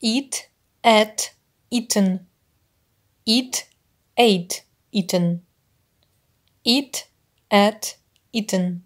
eat, at, eaten. Eat, ate, eaten. Eat, at, eaten.